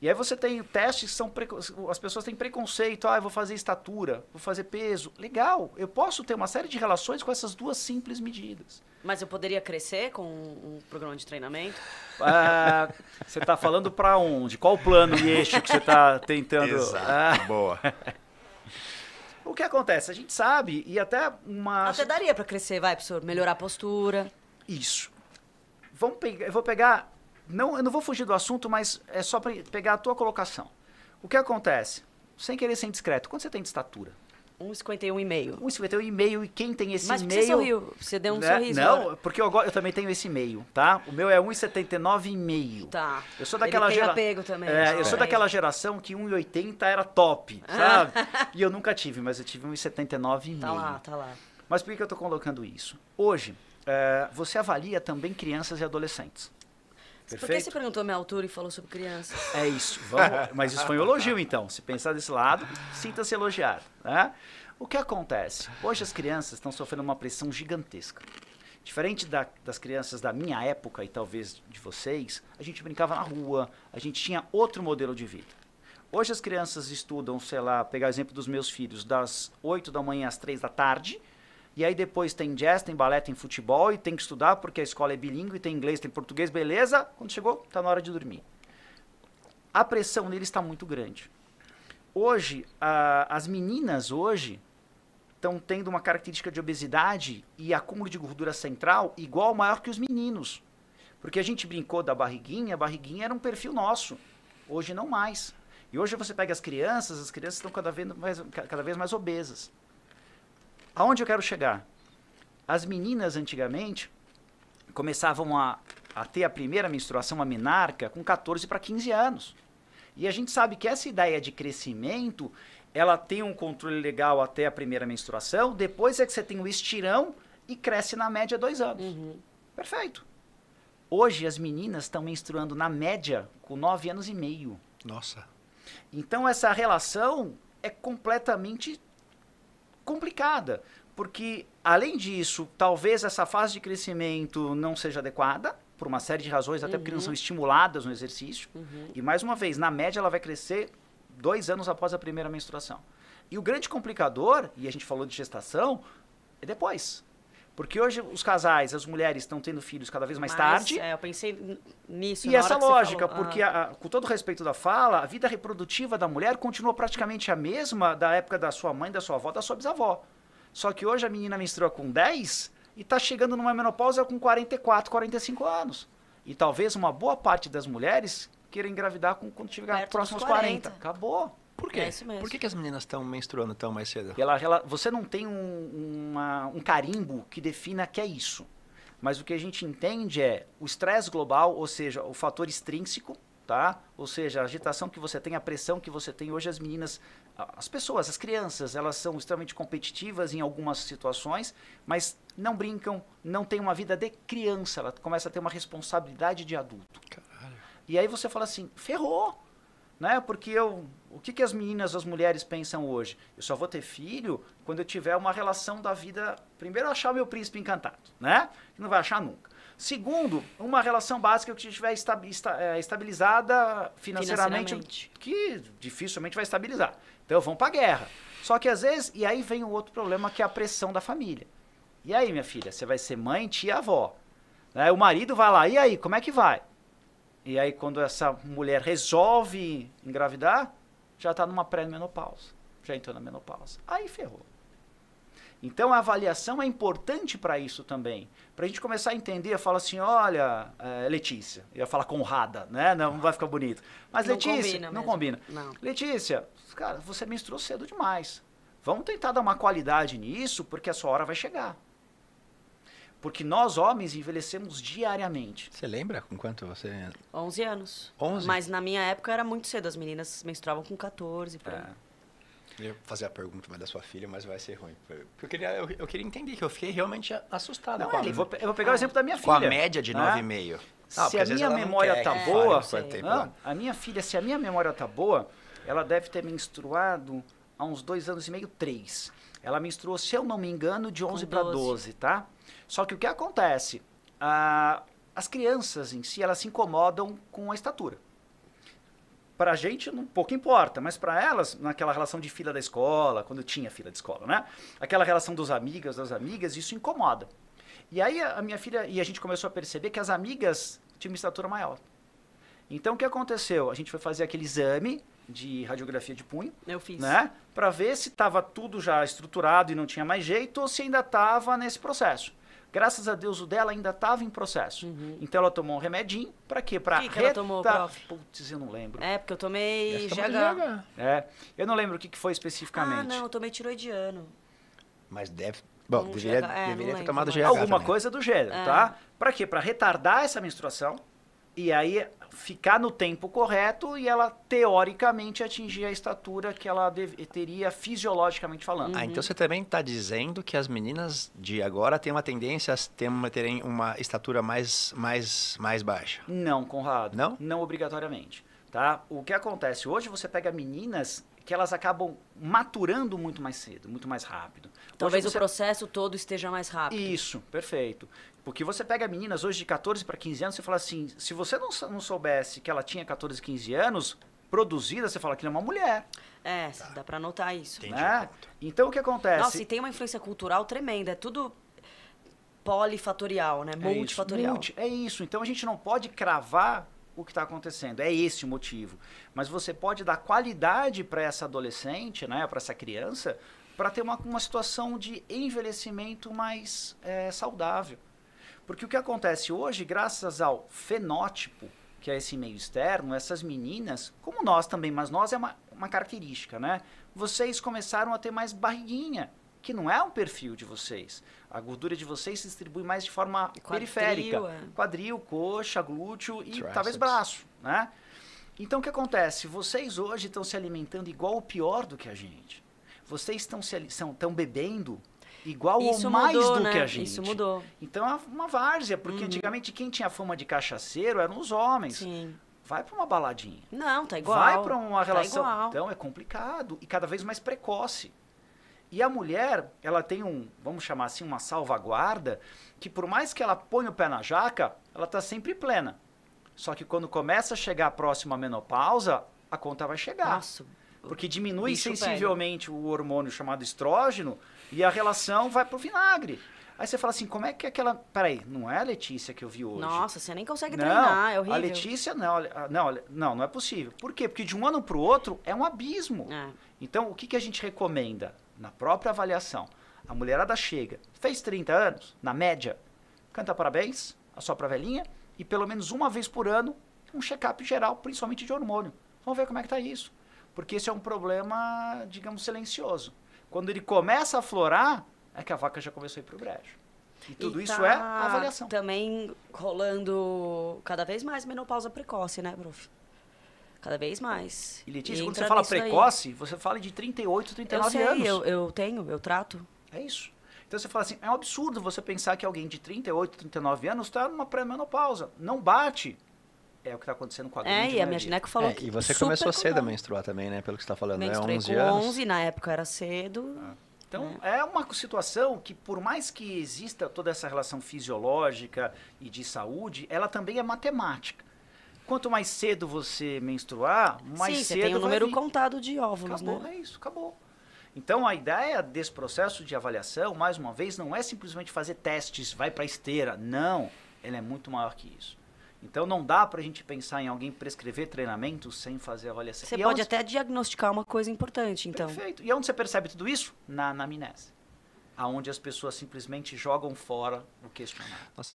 E aí você tem testes que são. As pessoas têm preconceito. Ah, eu vou fazer estatura, vou fazer peso. Legal, eu posso ter uma série de relações com essas duas simples medidas. Mas eu poderia crescer com um programa de treinamento? Ah, você está falando para onde? Qual o plano e eixo que você está tentando? Exato, ah. boa. O que acontece? A gente sabe, e até uma. Até daria para crescer, vai, professor. Melhorar a postura. Isso. Vamos Eu vou pegar não, eu não vou fugir do assunto, mas é só para pegar a tua colocação. O que acontece? Sem querer ser indiscreto, quanto você tem de estatura? 1,51,5. 1,51,5 e quem tem esse e Mas meio, você sorriu, você deu um né? sorriso. Não, agora. Né? porque eu, eu, também tenho esse meio, tá? O meu é 1,79,5. Tá. Eu sou daquela Ele tem gera... apego também. É, eu sou daquela geração que 1,80 era top, ah. sabe? e eu nunca tive, mas eu tive 1,79,5. Tá lá, tá lá. Mas por que eu tô colocando isso? Hoje, é, você avalia também crianças e adolescentes. Perfeito? Por que você perguntou a minha altura e falou sobre crianças? É isso. Vamos... Mas isso foi um elogio, então. Se pensar desse lado, sinta-se elogiar. Né? O que acontece? Hoje as crianças estão sofrendo uma pressão gigantesca. Diferente da, das crianças da minha época e talvez de vocês, a gente brincava na rua, a gente tinha outro modelo de vida. Hoje as crianças estudam, sei lá, pegar o exemplo dos meus filhos, das 8 da manhã às 3 da tarde, e aí depois tem jazz, tem balé, tem futebol, e tem que estudar porque a escola é bilíngue, tem inglês, tem português, beleza? Quando chegou, está na hora de dormir. A pressão nele está muito grande. Hoje, a, as meninas hoje estão tendo uma característica de obesidade e acúmulo de gordura central igual maior que os meninos. Porque a gente brincou da barriguinha, a barriguinha era um perfil nosso. Hoje não mais. E hoje você pega as crianças, as crianças estão cada vez mais, cada vez mais obesas. Aonde eu quero chegar? As meninas antigamente começavam a, a ter a primeira menstruação, a menarca, com 14 para 15 anos. E a gente sabe que essa ideia de crescimento, ela tem um controle legal até a primeira menstruação, depois é que você tem o estirão e cresce na média dois anos. Uhum. Perfeito. Hoje as meninas estão menstruando na média com 9 anos e meio. Nossa. Então essa relação é completamente complicada, porque além disso, talvez essa fase de crescimento não seja adequada por uma série de razões, até uhum. porque não uhum. são estimuladas no exercício. Uhum. E mais uma vez, na média ela vai crescer dois anos após a primeira menstruação. E o grande complicador, e a gente falou de gestação, é depois. Porque hoje os casais, as mulheres estão tendo filhos cada vez mais Mas, tarde. É, eu pensei nisso. E essa lógica, porque ah. a, com todo respeito da fala, a vida reprodutiva da mulher continua praticamente a mesma da época da sua mãe, da sua avó, da sua bisavó. Só que hoje a menina menstrua com 10 e está chegando numa menopausa com 44, 45 anos. E talvez uma boa parte das mulheres queira engravidar com, quando tiver próximos 40. 40. Acabou. Por quê? É isso mesmo. Por que, que as meninas estão menstruando tão mais cedo? Ela, ela, você não tem um, uma, um carimbo que defina que é isso. Mas o que a gente entende é o estresse global, ou seja, o fator extrínseco, tá? Ou seja, a agitação que você tem, a pressão que você tem. Hoje as meninas, as pessoas, as crianças, elas são extremamente competitivas em algumas situações, mas não brincam, não têm uma vida de criança. Ela começa a ter uma responsabilidade de adulto. Caralho. E aí você fala assim, ferrou. Não é porque eu. O que, que as meninas, as mulheres pensam hoje? Eu só vou ter filho quando eu tiver uma relação da vida. Primeiro, achar o meu príncipe encantado, né? Que não vai achar nunca. Segundo, uma relação básica que estiver esta, esta, é, estabilizada financeiramente, financeiramente, que dificilmente vai estabilizar. Então vão para a guerra. Só que às vezes, e aí vem o um outro problema que é a pressão da família. E aí, minha filha, você vai ser mãe, tia, avó. Né? O marido vai lá, e aí, como é que vai? E aí, quando essa mulher resolve engravidar, já está numa pré-menopausa, já entrou na menopausa. Aí ferrou. Então, a avaliação é importante para isso também. Para a gente começar a entender, falo assim: olha, é, Letícia, eu ia falar Conrada, né? Não, não vai ficar bonito. Mas não Letícia, combina não combina. Não. Letícia, cara, você menstruou cedo demais. Vamos tentar dar uma qualidade nisso, porque a sua hora vai chegar. Porque nós, homens, envelhecemos diariamente. Você lembra com quanto você... 11 é? anos. 11? Mas na minha época era muito cedo. As meninas menstruavam com 14, por é. Eu ia fazer a pergunta da sua filha, mas vai ser ruim. Eu queria, eu, eu queria entender, que eu fiquei realmente assustada não, com a... Eu vou, eu vou pegar ah, o exemplo da minha filha. Com a média de 9,5. Né? Ah, se a minha memória está tá boa... É, não, a minha filha, se a minha memória tá boa, ela deve ter menstruado há uns dois anos e meio, três. Ela menstruou, se eu não me engano, de 11 para 12, tá? Só que o que acontece? Ah, as crianças em si, elas se incomodam com a estatura. Para a gente, um pouco importa, mas para elas, naquela relação de fila da escola, quando tinha fila de escola, né? Aquela relação dos amigas, das amigas, isso incomoda. E aí a minha filha e a gente começou a perceber que as amigas tinham uma estatura maior. Então o que aconteceu? A gente foi fazer aquele exame de radiografia de punho. Eu fiz. Né? Para ver se estava tudo já estruturado e não tinha mais jeito ou se ainda estava nesse processo. Graças a Deus o dela ainda estava em processo. Uhum. Então ela tomou um remedinho para quê? Para que, que ela tomou, prof? Putz, eu não lembro. É, porque eu tomei GH. É. Eu não lembro o que, que foi especificamente. Ah, não, eu tomei tiroidiano. Mas deve, Bom, um deveria, GH, é, deveria ter tomado GH. Alguma também. coisa do gênero, tá? é. tá? Para quê? Para retardar essa menstruação, e aí ficar no tempo correto e ela teoricamente atingir a estatura que ela teria fisiologicamente falando. Ah, então você também está dizendo que as meninas de agora têm uma tendência a terem uma estatura mais, mais, mais baixa? Não, Conrado. Não? Não obrigatoriamente. Tá? O que acontece? Hoje você pega meninas que elas acabam maturando muito mais cedo, muito mais rápido. Talvez você... o processo todo esteja mais rápido. Isso, perfeito. Porque você pega meninas hoje de 14 para 15 anos e fala assim: se você não, não soubesse que ela tinha 14, 15 anos, produzida, você fala que não é uma mulher. É, tá. dá para notar isso. né? então o que acontece? Nossa, e tem uma influência cultural tremenda. É tudo polifatorial, né? Multifatorial. É isso. é isso. Então a gente não pode cravar o que está acontecendo. É esse o motivo. Mas você pode dar qualidade para essa adolescente, né? Para essa criança, para ter uma, uma situação de envelhecimento mais é, saudável. Porque o que acontece hoje, graças ao fenótipo, que é esse meio externo, essas meninas, como nós também, mas nós é uma, uma característica, né? Vocês começaram a ter mais barriguinha, que não é um perfil de vocês. A gordura de vocês se distribui mais de forma quadril, periférica. É. Quadril, coxa, glúteo e Triceps. talvez braço, né? Então o que acontece? Vocês hoje estão se alimentando igual ou pior do que a gente. Vocês estão se estão bebendo igual Isso ou mais mudou, do né? que a gente. Isso mudou. Então é uma várzea, porque uhum. antigamente quem tinha fama de cachaceiro eram os homens. Sim. Vai para uma baladinha. Não, tá igual. Vai para uma tá relação. Tá então é complicado e cada vez mais precoce. E a mulher, ela tem um, vamos chamar assim, uma salvaguarda, que por mais que ela ponha o pé na jaca, ela tá sempre plena. Só que quando começa a chegar a próxima menopausa, a conta vai chegar. Nossa, porque diminui Bicho sensivelmente o hormônio chamado estrógeno e a relação vai pro vinagre. Aí você fala assim, como é que aquela... Peraí, não é a Letícia que eu vi hoje. Nossa, você nem consegue não, treinar, é horrível. a Letícia não, ah, não, não, não é possível. Por quê? Porque de um ano pro outro é um abismo. É. Então, o que, que a gente recomenda? Na própria avaliação, a mulherada chega, fez 30 anos, na média, canta parabéns, a sua velhinha, e pelo menos uma vez por ano, um check-up geral, principalmente de hormônio. Vamos ver como é que tá isso. Porque esse é um problema, digamos, silencioso. Quando ele começa a florar, é que a vaca já começou a ir para o brejo. E tudo e tá isso é avaliação. Também rolando cada vez mais menopausa precoce, né, prof? Cada vez mais. E Letícia, e quando você fala precoce, você fala de 38, 39 eu sei, anos. Eu, eu tenho, eu trato. É isso. Então você fala assim, é um absurdo você pensar que alguém de 38, 39 anos está numa pré-menopausa. Não bate. É o que está acontecendo com a é, grande É, e a minha gineco falou é, que E você começou cedo comum. a menstruar também, né? Pelo que você está falando, né? 11 com anos. 11, na época era cedo. Ah. Então, é. é. uma situação que, por mais que exista toda essa relação fisiológica e de saúde, ela também é matemática. Quanto mais cedo você menstruar, mais Sim, cedo. Você tem o um número vir. contado de óvulos, acabou, né? É isso, acabou. Então, a ideia desse processo de avaliação, mais uma vez, não é simplesmente fazer testes, vai para esteira. Não, ela é muito maior que isso. Então não dá para a gente pensar em alguém prescrever treinamento sem fazer avaliação. Você e é pode onde... até diagnosticar uma coisa importante, então. Perfeito. E é onde você percebe tudo isso? Na anamnese. Aonde as pessoas simplesmente jogam fora o questionário. Nossa.